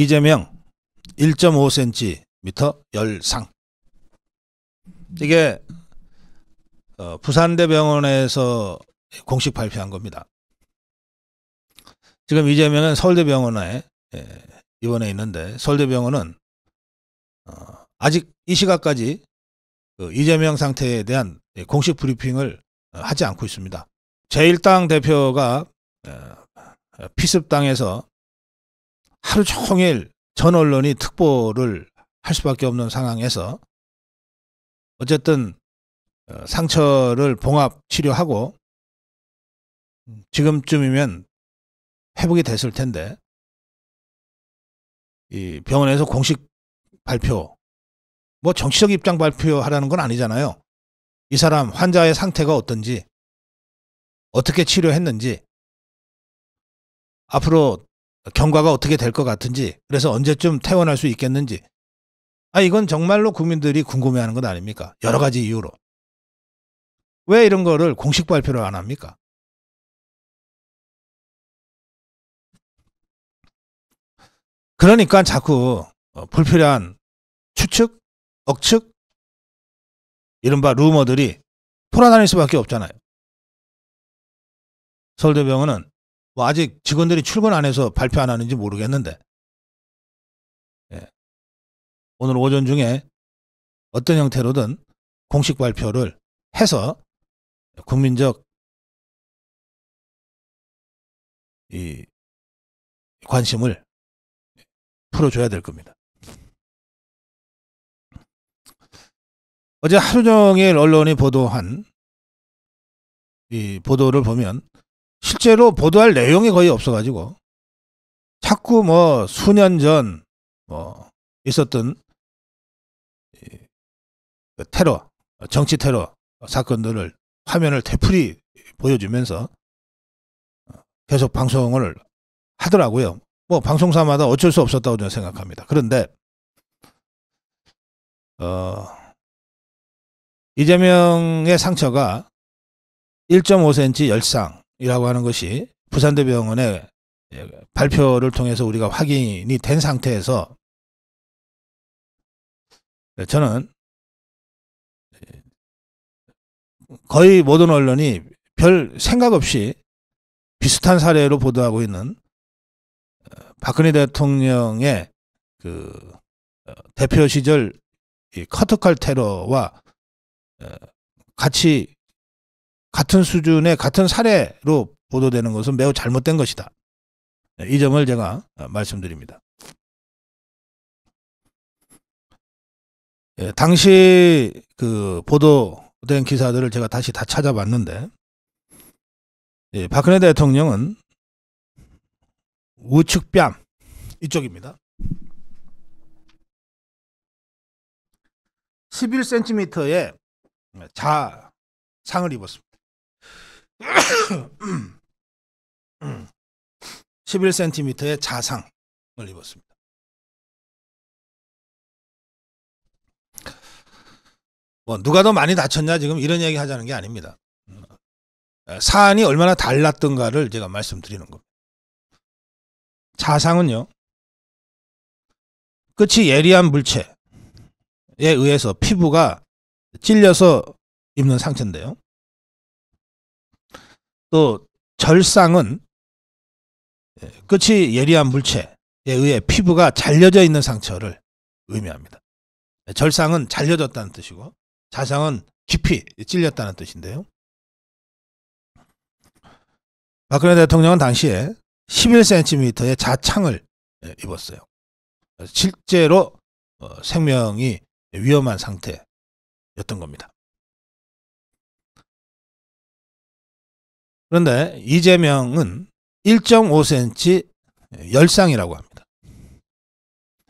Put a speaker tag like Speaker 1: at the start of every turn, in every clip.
Speaker 1: 이재명 1.5cm 열상. 이게 어, 부산대병원에서 공식 발표한 겁니다. 지금 이재명은 서울대병원에 예, 입원해 있는데 서울대병원은 어, 아직 이 시각까지 그 이재명 상태에 대한 예, 공식 브리핑을 어, 하지 않고 있습니다. 제1당 대표가 어, 피습당에서 하루 종일 전 언론이 특보를 할 수밖에 없는 상황에서 어쨌든 어, 상처를 봉합 치료하고
Speaker 2: 지금쯤이면 회복이 됐을 텐데
Speaker 1: 이 병원에서 공식 발표 뭐 정치적 입장 발표하라는 건 아니잖아요. 이 사람 환자의 상태가 어떤지 어떻게 치료했는지 앞으로 경과가 어떻게 될 것 같은지 그래서 언제쯤 퇴원할 수 있겠는지 아 이건 정말로 국민들이 궁금해하는 것 아닙니까? 여러 가지 이유로 왜 이런 거를 공식 발표를 안 합니까?
Speaker 2: 그러니까 자꾸 어, 불필요한 추측, 억측, 이른바 루머들이 돌아다닐 수밖에 없잖아요. 서울대병원은 뭐 아직 직원들이 출근 안 해서 발표 안 하는지 모르겠는데 예. 오늘 오전 중에 어떤 형태로든 공식 발표를 해서 국민적 이 관심을 풀어줘야 될 겁니다. 어제
Speaker 1: 하루 종일 언론이 보도한 이 보도를 보면 실제로 보도할 내용이 거의 없어가지고 자꾸 뭐 수년
Speaker 2: 전뭐 있었던 그 테러,
Speaker 1: 정치 테러 사건들을 화면을 되풀이 보여주면서 계속 방송을 하더라고요. 뭐 방송사마다 어쩔 수 없었다고 저는 생각합니다. 그런데 어, 이재명의 상처가 1.5cm 열상 이라고 하는 것이 부산대병원의 발표를 통해서 우리가 확인이 된
Speaker 2: 상태에서 저는
Speaker 1: 거의 모든 언론이 별 생각 없이 비슷한 사례로 보도하고 있는 박근혜 대통령의 그 대표 시절 커트칼 테러와 같이 같은 수준의 같은 사례로 보도되는 것은 매우 잘못된 것이다. 네, 이 점을 제가 어, 말씀드립니다.
Speaker 2: 예, 당시
Speaker 1: 그 보도된 기사들을 제가 다시 다 찾아봤는데 예, 박근혜 대통령은 우측 뺨 이쪽입니다. 11cm의 자상을 입었습니다. 11cm의 자상을 입었습니다. 뭐 누가 더 많이 다쳤냐 지금 이런 얘기 하자는 게 아닙니다. 사안이 얼마나 달랐던가를 제가 말씀드리는 겁니다. 자상은요.
Speaker 2: 끝이 예리한 물체에 의해서 피부가 찔려서 입는 상태인데요. 또
Speaker 1: 절상은 예, 끝이 예리한 물체에 의해 피부가 잘려져 있는 상처를 의미합니다. 예, 절상은 잘려졌다는 뜻이고 자상은 깊이 찔렸다는 뜻인데요. 박근혜 대통령은 당시에 11cm의 자창을 예, 입었어요. 실제로 어, 생명이 위험한 상태였던
Speaker 2: 겁니다. 그런데
Speaker 1: 이재명은 1.5cm 열상이라고 합니다.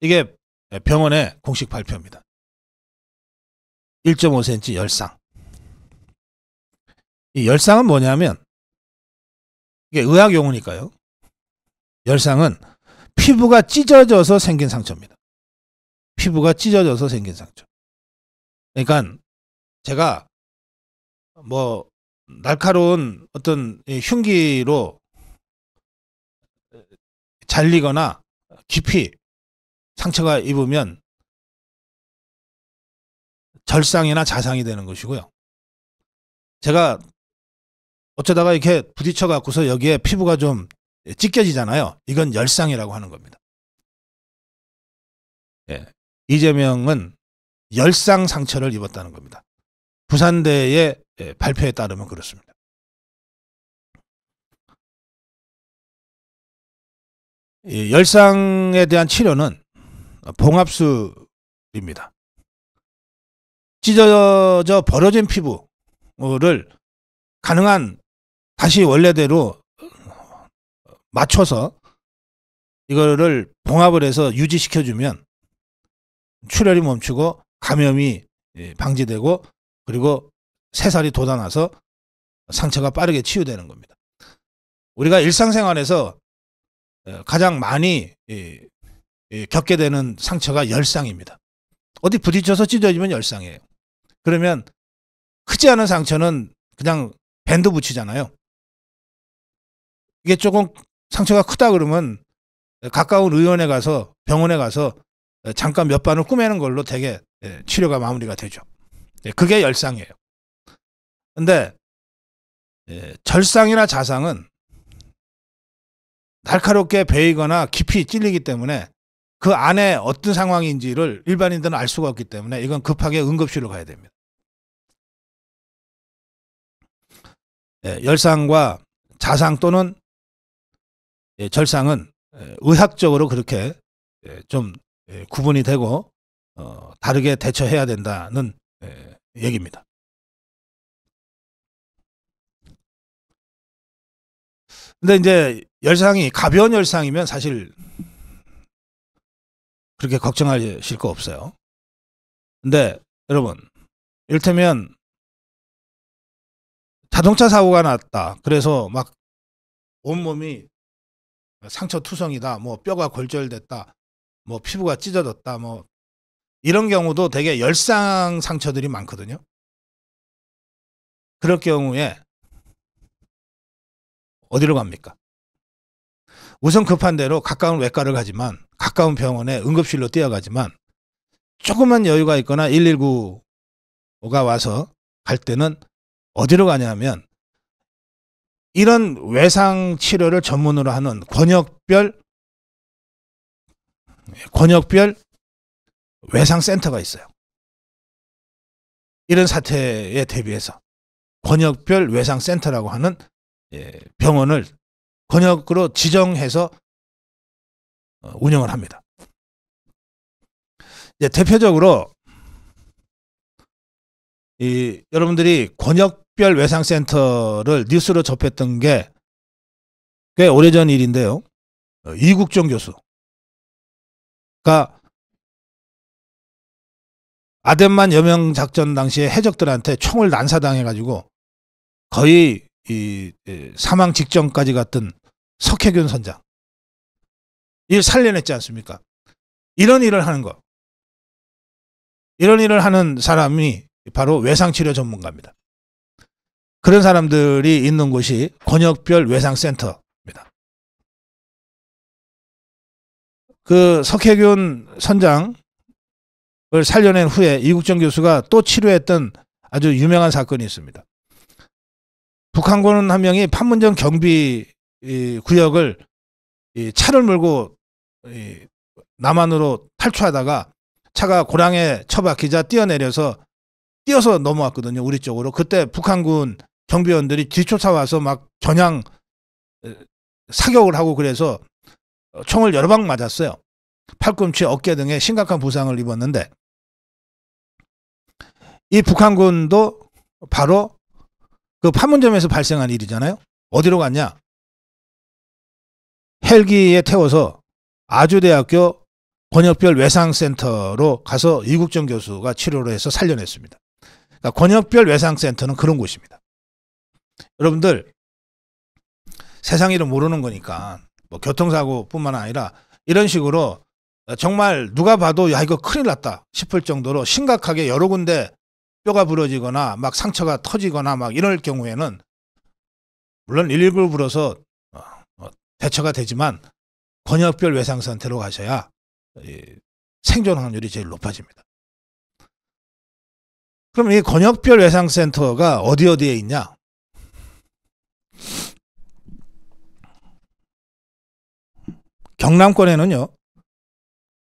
Speaker 1: 이게 병원의 공식 발표입니다. 1.5cm 열상. 이 열상은 뭐냐면 이게 의학 용어니까요. 열상은 피부가 찢어져서 생긴 상처입니다. 피부가 찢어져서 생긴 상처. 그러니까
Speaker 2: 제가 뭐 날카로운 어떤 흉기로 잘리거나 깊이 상처가 입으면 절상이나
Speaker 1: 자상이 되는 것이고요. 제가 어쩌다가 이렇게 부딪혀 갖고서 여기에 피부가 좀 찢겨지잖아요. 이건 열상이라고 하는 겁니다. 예. 이재명은 열상 상처를 입었다는
Speaker 2: 겁니다. 부산대에 예, 발표에 따르면 그렇습니다. 예, 열상에 대한 치료는
Speaker 1: 봉합술입니다. 찢어져 버려진 피부를 가능한 다시 원래대로 맞춰서 이거를 봉합을 해서 유지시켜주면 출혈이 멈추고 감염이 예, 방지되고 그리고 새살이 돋아나서 상처가 빠르게 치유되는 겁니다. 우리가 일상생활에서 가장 많이 겪게 되는 상처가 열상입니다. 어디 부딪혀서 찢어지면 열상이에요. 그러면 크지 않은 상처는 그냥 밴드 붙이잖아요. 이게 조금 상처가 크다 그러면 가까운 의원에 가서 병원에 가서 잠깐 몇 반을 꾸매는 걸로 되게 치료가 마무리가 되죠. 예, 그게 열상이에요. 근데 예, 절상이나 자상은 날카롭게 베이거나 깊이 찔리기 때문에 그 안에 어떤 상황인지를 일반인들은 알 수가 없기 때문에 이건 급하게 응급실로 가야 됩니다. 예, 열상과 자상 또는 예, 절상은 의학적으로 그렇게 좀 구분이 되고 어, 다르게 대처해야 된다는 얘기입니다. 근데 이제 열상이 가벼운 열상이면 사실 그렇게 걱정하실 거 없어요. 근데 여러분,
Speaker 2: 이를테면 자동차 사고가 났다. 그래서 막
Speaker 1: 온몸이 상처 투성이다. 뭐 뼈가 골절됐다. 뭐 피부가 찢어졌다. 뭐 이런 경우도 되게 열상 상처들이 많거든요.
Speaker 2: 그럴 경우에
Speaker 1: 어디로 갑니까? 우선 급한 대로 가까운 외과를 가지만 가까운 병원에 응급실로 뛰어가지만 조금만 여유가 있거나 119가 와서 갈 때는 어디로 가냐면 이런 외상 치료를 전문으로 하는 권역별 권역별 외상 센터가 있어요. 이런 사태에 대비해서 권역별 외상 센터라고 하는 예, 병원을 권역으로 지정해서 어, 운영을 합니다. 이제 대표적으로 이 여러분들이 권역별 외상센터를 뉴스로 접했던 게 꽤 오래전 일인데요. 어, 이국종 교수가 아덴만 여명 작전 당시에 해적들한테 총을 난사당해가지고 거의 이 예, 사망 직전까지 갔던 석혜균 선장 이 살려냈지 않습니까? 이런 일을 하는 거. 이런 일을 하는 사람이 바로 외상치료 전문가입니다. 그런 사람들이 있는 곳이 권역별
Speaker 2: 외상센터입니다. 그
Speaker 1: 석혜균 선장을 살려낸 후에 이국정 교수가 또 치료했던 아주 유명한 사건이 있습니다. 북한군 한 명이 판문점 경비 이 구역을 이 차를 몰고 이 남한으로 탈출하다가 차가 고랑에 처박히자 뛰어내려서 뛰어서 넘어왔거든요. 우리 쪽으로. 그때 북한군 경비원들이 뒤쫓아와서 막 전향 사격을 하고 그래서 총을 여러 방 맞았어요. 팔꿈치, 어깨 등에 심각한 부상을 입었는데 이 북한군도 바로 그 판문점에서 발생한 일이잖아요. 어디로 갔냐? 헬기에 태워서 아주대학교 권역별 외상센터로 가서 이국정 교수가 치료를 해서 살려냈습니다. 그러니까 권역별 외상센터는 그런 곳입니다. 여러분들 세상 일을 모르는 거니까 뭐 교통사고뿐만 아니라 이런 식으로 정말 누가 봐도 야 이거 큰일 났다 싶을 정도로 심각하게 여러 군데 뼈가 부러지거나 막 상처가 터지거나 막 이럴 경우에는 물론 119를 불어서 어, 어, 대처가 되지만 권역별 외상 상태로 가셔야 생존 확률이 제일 높아집니다. 그럼 이 권역별 외상센터가 어디 어디에 있냐? 경남권에는요.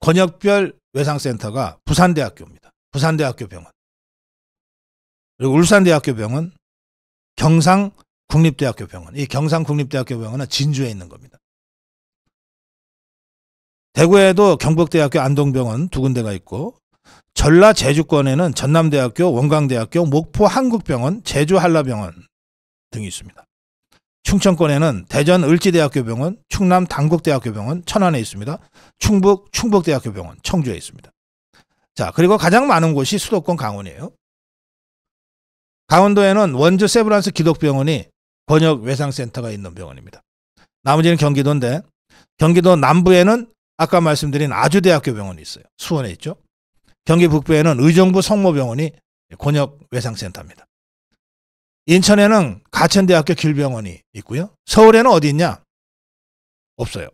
Speaker 1: 권역별 외상센터가 부산대학교입니다. 부산대학교 병원. 그리고 울산대학교 병원, 경상 국립대학교 병원. 이 경상 국립대학교 병원은 진주에 있는 겁니다. 대구에도 경북대학교 안동병원 두 군데가 있고 전라 제주권에는 전남대학교, 원광대학교, 목포 한국병원, 제주 한라병원 등이 있습니다. 충청권에는 대전 을지대학교 병원, 충남 당국대학교 병원, 천안에 있습니다. 충북 충북대학교 병원, 청주에 있습니다. 자, 그리고 가장 많은 곳이 수도권 강원이에요. 강원도에는 원주 세브란스 기독병원이 번역 외상센터가 있는 병원입니다. 나머지는 경기도인데 경기도 남부에는 아까 말씀드린 아주대학교 병원이 있어요. 수원에 있죠. 경기 북부에는 의정부 성모병원이 권역 외상센터입니다. 인천에는 가천대학교 길병원이 있고요.
Speaker 2: 서울에는 어디 있냐? 없어요.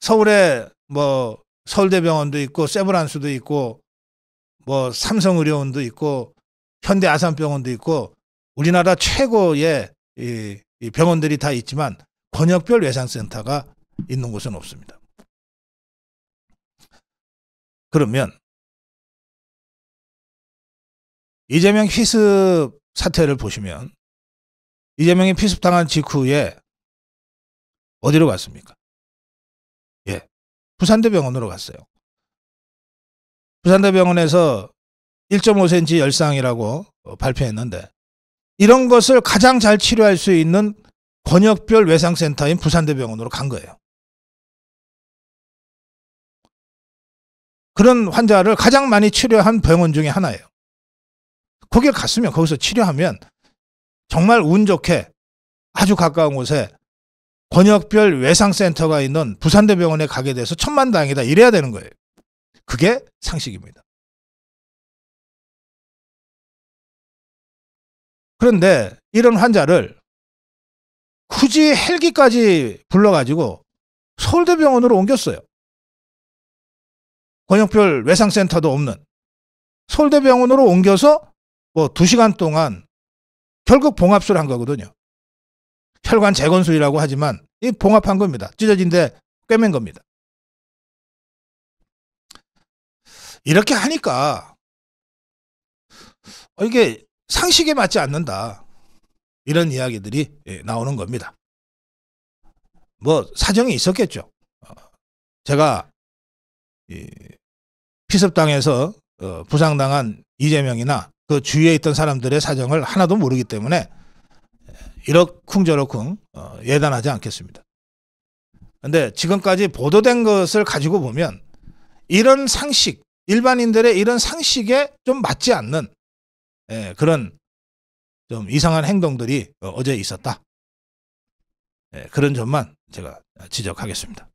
Speaker 1: 서울에 뭐 서울대병원도 있고 세브란스도 있고 뭐 삼성의료원도 있고 현대 아산병원도 있고 우리나라 최고의 이, 이 병원들이 다 있지만 권역별 외상센터가 있는 곳은 없습니다.
Speaker 2: 그러면 이재명 희습 사태를 보시면 이재명이 피습당한 직후에 어디로 갔습니까?
Speaker 1: 예. 부산대병원으로 갔어요. 부산대병원에서 1.5cm 열상이라고 어, 발표했는데 이런 것을 가장 잘 치료할 수 있는 권역별 외상센터인 부산대병원으로 간 거예요.
Speaker 2: 그런 환자를 가장 많이 치료한 병원
Speaker 1: 중에 하나예요. 거기에 갔으면 거기서 치료하면 정말 운 좋게 아주 가까운 곳에 권역별 외상센터가 있는 부산대병원에 가게 돼서 천만다행이다 이래야 되는 거예요. 그게 상식입니다.
Speaker 2: 그런데 이런 환자를 굳이 헬기까지 불러가지고 서울대병원으로 옮겼어요. 권역별 외상센터도 없는
Speaker 1: 서울대병원으로 옮겨서 뭐 2시간 동안 결국 봉합술을 한 거거든요. 혈관 재건술이라고 하지만 이 봉합한 겁니다. 찢어진 데 꿰맨 겁니다.
Speaker 2: 이렇게 하니까
Speaker 1: 이게 상식에 맞지 않는다. 이런 이야기들이 예, 나오는 겁니다. 뭐 사정이 있었겠죠. 어, 제가 피습당에서 어, 부상당한 이재명이나 그 주위에 있던 사람들의 사정을 하나도 모르기 때문에 예, 이렇쿵저렇쿵 어, 예단하지 않겠습니다. 그런데 지금까지 보도된 것을 가지고 보면 이런 상식, 일반인들의 이런 상식에 좀 맞지 않는 예, 그런 좀 이상한 행동들이 어, 어제 있었다. 예, 그런 점만 제가 지적하겠습니다.